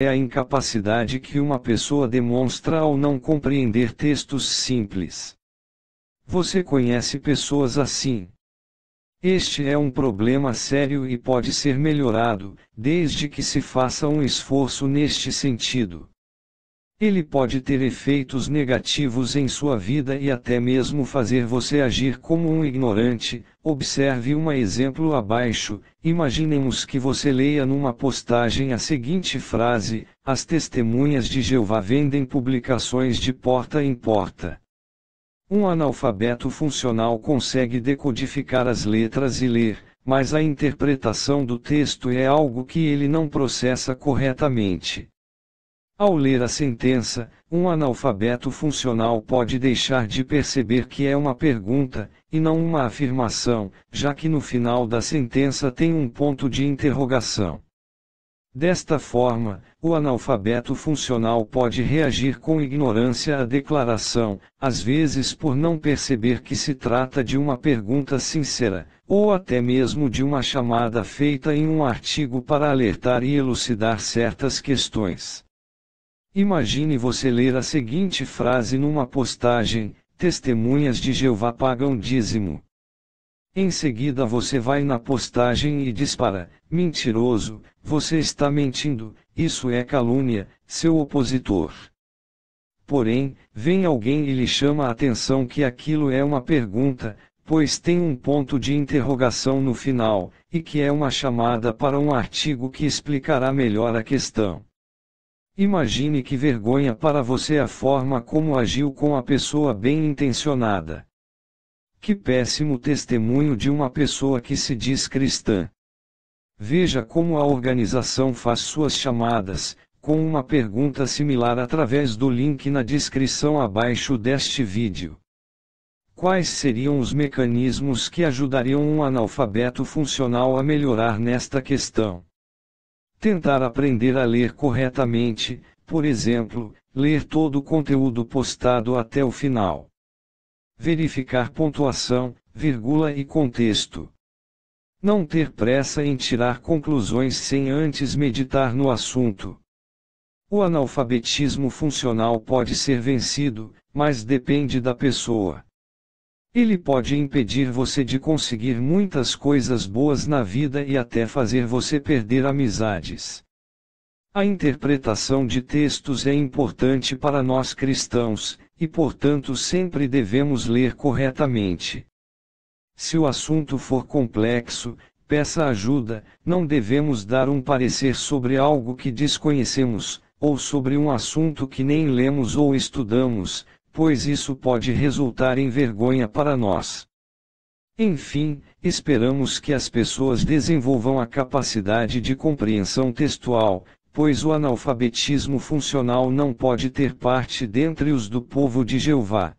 é a incapacidade que uma pessoa demonstra ao não compreender textos simples. Você conhece pessoas assim. Este é um problema sério e pode ser melhorado, desde que se faça um esforço neste sentido. Ele pode ter efeitos negativos em sua vida e até mesmo fazer você agir como um ignorante. Observe um exemplo abaixo. Imaginemos que você leia numa postagem a seguinte frase: As testemunhas de Jeová vendem publicações de porta em porta. Um analfabeto funcional consegue decodificar as letras e ler, mas a interpretação do texto é algo que ele não processa corretamente. Ao ler a sentença, um analfabeto funcional pode deixar de perceber que é uma pergunta, e não uma afirmação, já que no final da sentença tem um ponto de interrogação. Desta forma, o analfabeto funcional pode reagir com ignorância à declaração, às vezes por não perceber que se trata de uma pergunta sincera, ou até mesmo de uma chamada feita em um artigo para alertar e elucidar certas questões. Imagine você ler a seguinte frase numa postagem: Testemunhas de Jeová pagam dízimo. Em seguida você vai na postagem e dispara: Mentiroso, você está mentindo, isso é calúnia, seu opositor. Porém, vem alguém e lhe chama a atenção que aquilo é uma pergunta, pois tem um ponto de interrogação no final, e que é uma chamada para um artigo que explicará melhor a questão. Imagine que vergonha para você a forma como agiu com a pessoa bem intencionada. Que péssimo testemunho de uma pessoa que se diz cristã. Veja como a organização faz suas chamadas, com uma pergunta similar através do link na descrição abaixo deste vídeo. Quais seriam os mecanismos que ajudariam um analfabeto funcional a melhorar nesta questão? Tentar aprender a ler corretamente, por exemplo, ler todo o conteúdo postado até o final. Verificar pontuação, vírgula e contexto. Não ter pressa em tirar conclusões sem antes meditar no assunto. O analfabetismo funcional pode ser vencido, mas depende da pessoa. Ele pode impedir você de conseguir muitas coisas boas na vida e até fazer você perder amizades. A interpretação de textos é importante para nós cristãos, e portanto sempre devemos ler corretamente. Se o assunto for complexo, peça ajuda, não devemos dar um parecer sobre algo que desconhecemos, ou sobre um assunto que nem lemos ou estudamos, pois isso pode resultar em vergonha para nós. Enfim, esperamos que as pessoas desenvolvam a capacidade de compreensão textual, pois o analfabetismo funcional não pode ter parte dentre os do povo de Jeová.